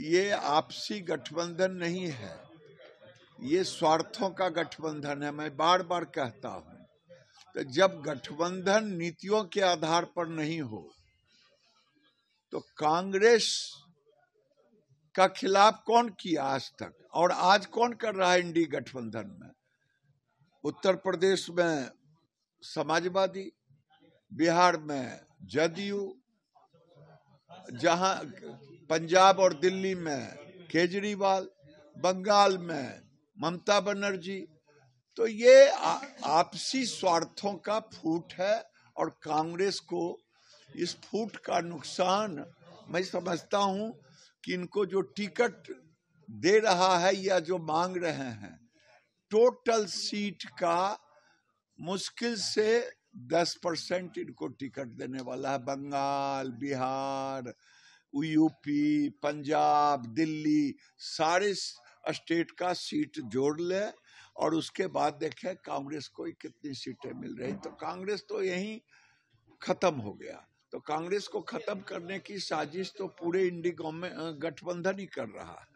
ये आपसी गठबंधन नहीं है ये स्वार्थों का गठबंधन है मैं बार बार कहता हूं तो जब गठबंधन नीतियों के आधार पर नहीं हो तो कांग्रेस का खिलाफ कौन किया आज तक और आज कौन कर रहा है इंडी गठबंधन में उत्तर प्रदेश में समाजवादी बिहार में जदयू जहां पंजाब और दिल्ली में केजरीवाल बंगाल में ममता बनर्जी तो ये आपसी स्वार्थों का फूट है और कांग्रेस को इस फूट का नुकसान मैं समझता हूं कि इनको जो टिकट दे रहा है या जो मांग रहे हैं टोटल सीट का मुश्किल से दस परसेंट इनको टिकट देने वाला है बंगाल बिहार यूपी पंजाब दिल्ली सारे स्टेट का सीट जोड़ ले और उसके बाद देखे कांग्रेस को ही कितनी सीटें मिल रही तो कांग्रेस तो यही खत्म हो गया तो कांग्रेस को खत्म करने की साजिश तो पूरे इंडी गठबंधन ही कर रहा है